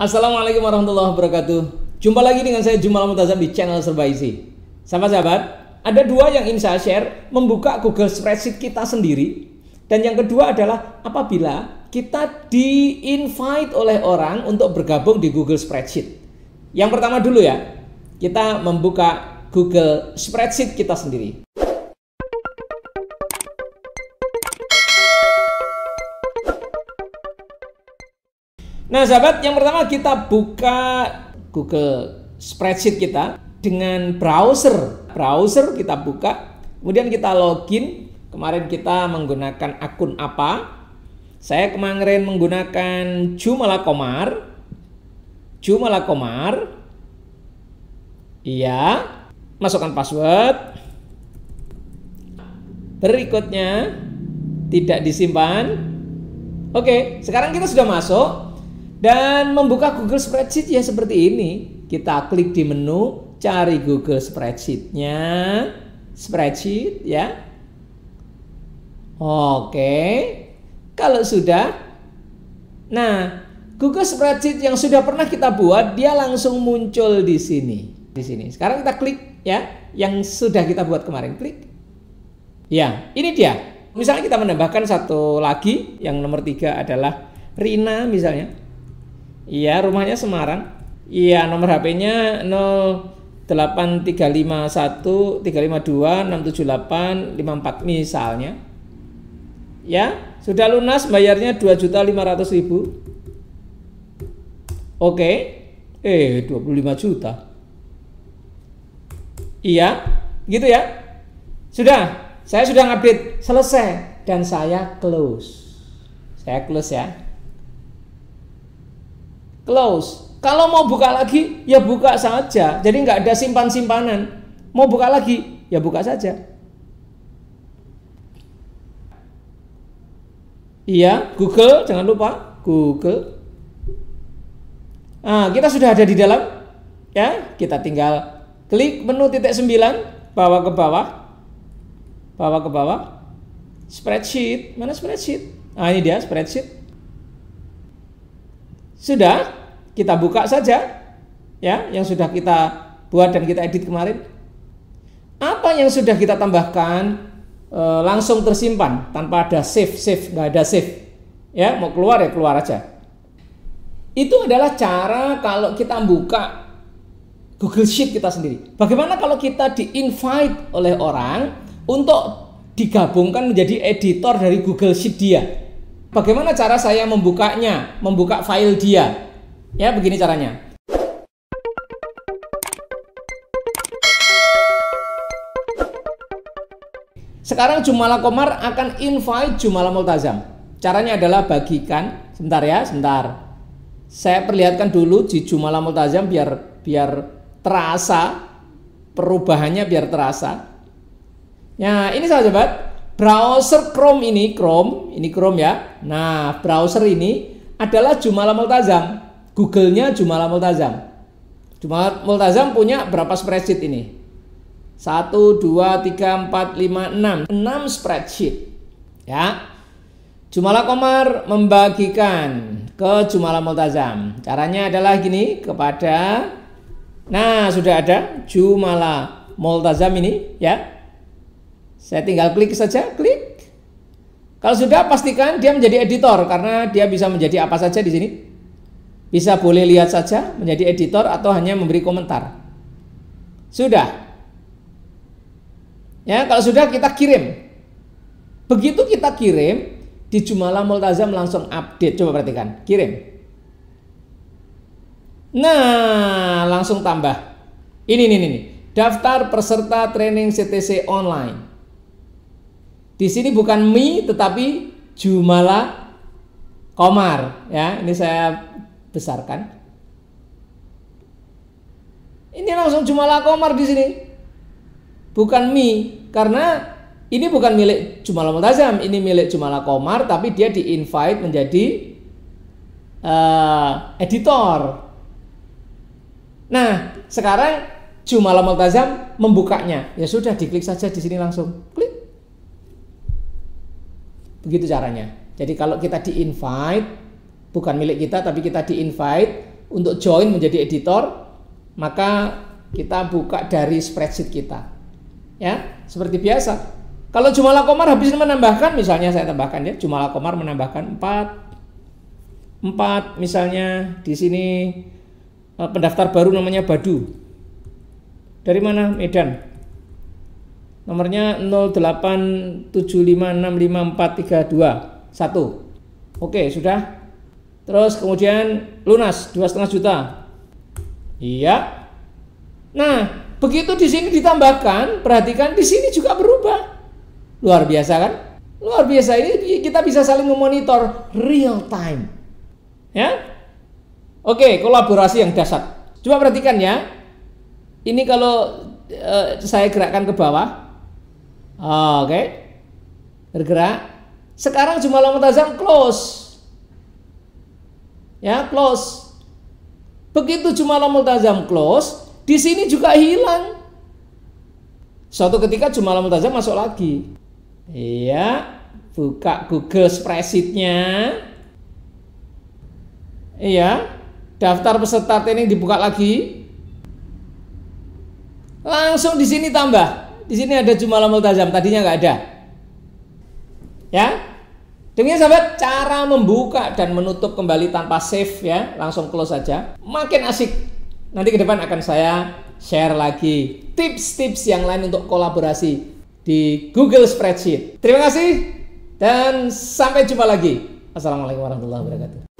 Assalamualaikum warahmatullahi wabarakatuh. Jumpa lagi dengan saya Jumal Mutazam di channel Serba Isi. sahabat sahabat, ada dua yang ingin saya share, membuka Google Spreadsheet kita sendiri. Dan yang kedua adalah apabila kita di-invite oleh orang untuk bergabung di Google Spreadsheet. Yang pertama dulu ya, kita membuka Google Spreadsheet kita sendiri. Nah, sahabat, yang pertama kita buka Google Spreadsheet kita dengan browser. Browser kita buka, kemudian kita login. Kemarin kita menggunakan akun apa? Saya kemarin menggunakan Jumala Komar. Jumala Komar. Iya. Masukkan password. Berikutnya tidak disimpan. Oke, sekarang kita sudah masuk. Dan membuka Google Spreadsheet ya seperti ini. Kita klik di menu, cari Google Spreadsheet-nya. Spreadsheet ya. Oke. Kalau sudah. Nah, Google Spreadsheet yang sudah pernah kita buat, dia langsung muncul di sini. Di sini. Sekarang kita klik ya, yang sudah kita buat kemarin. Klik. Ya, ini dia. Misalnya kita menambahkan satu lagi, yang nomor tiga adalah Rina misalnya. Iya, rumahnya Semarang. Iya, nomor HP-nya 08351352678 misalnya. Ya, sudah lunas bayarnya 2.500.000. Oke. Eh, 25 juta. Iya, gitu ya. Sudah, saya sudah ngupdate selesai dan saya close. Saya close ya close. Kalau mau buka lagi, ya buka saja. Jadi nggak ada simpan-simpanan. Mau buka lagi, ya buka saja. Iya, Google, jangan lupa Google. Nah, kita sudah ada di dalam, ya. Kita tinggal klik menu titik sembilan, bawa ke bawah, bawa ke bawah. Spreadsheet, mana spreadsheet? Ah, ini dia spreadsheet. Sudah, kita buka saja ya yang sudah kita buat dan kita edit kemarin. Apa yang sudah kita tambahkan e, langsung tersimpan tanpa ada save, save nggak ada save. Ya mau keluar ya keluar aja. Itu adalah cara kalau kita buka Google Sheet kita sendiri. Bagaimana kalau kita di-invite oleh orang untuk digabungkan menjadi editor dari Google Sheet dia? Bagaimana cara saya membukanya, membuka file dia? Ya, begini caranya. Sekarang Jumala Komar akan invite Jumala Multazam. Caranya adalah bagikan, sebentar ya, sebentar. Saya perlihatkan dulu di Jumala Multazam biar biar terasa perubahannya biar terasa. Ya, ini sahabat, browser Chrome ini, Chrome, ini Chrome ya. Nah, browser ini adalah Jumala Multazam. Google-nya Jumala Multazam. Jumala Multazam punya berapa spreadsheet ini? 1, 2, 3, 4, 5, 6. 6 spreadsheet. Ya. Jumala Komar membagikan ke Jumala Multazam. Caranya adalah gini kepada Nah, sudah ada Jumala Multazam ini ya. Saya tinggal klik saja, klik. Kalau sudah pastikan dia menjadi editor karena dia bisa menjadi apa saja di sini. Bisa boleh lihat saja, menjadi editor atau hanya memberi komentar. Sudah. Ya, kalau sudah kita kirim. Begitu kita kirim, di Jumala Multazam langsung update. Coba perhatikan, kirim. Nah, langsung tambah. Ini nih nih, daftar peserta training CTC online. Di sini bukan mi tetapi jumala komar ya. Ini saya besarkan. Ini langsung jumala komar di sini. Bukan mi karena ini bukan milik Jumala Multazam, ini milik Jumala Komar, tapi dia di-invite menjadi uh, editor. Nah, sekarang Jumala Multazam membukanya. Ya sudah, diklik saja di sini langsung. Klik. Begitu caranya. Jadi kalau kita di-invite, bukan milik kita tapi kita di-invite untuk join menjadi editor, maka kita buka dari spreadsheet kita. Ya, seperti biasa. Kalau jumlah Komar habis menambahkan, misalnya saya tambahkan ya, jumlah Komar menambahkan 4 4 misalnya di sini eh, pendaftar baru namanya Badu. Dari mana? Medan. Nomornya 087565432. 1. Oke, sudah. Terus kemudian lunas dua setengah juta. Iya. Nah, begitu di sini ditambahkan, perhatikan di sini juga berubah. Luar biasa kan? Luar biasa ini kita bisa saling memonitor real time. Ya? Oke, kolaborasi yang dasar. Coba perhatikan ya. Ini kalau eh, saya gerakkan ke bawah, Oke. Okay. Bergerak. Sekarang jumlah mutazam close. Ya, close. Begitu jumlah multazam close, di sini juga hilang. Suatu ketika jumlah multazam masuk lagi. Iya, buka Google Spreadsheet-nya. Iya, daftar peserta training dibuka lagi. Langsung di sini tambah. Di sini ada jumlah multazam, tadinya nggak ada. Ya. Demikian sahabat, cara membuka dan menutup kembali tanpa save ya, langsung close saja. Makin asik. Nanti ke depan akan saya share lagi tips-tips yang lain untuk kolaborasi di Google Spreadsheet. Terima kasih dan sampai jumpa lagi. Assalamualaikum warahmatullahi wabarakatuh.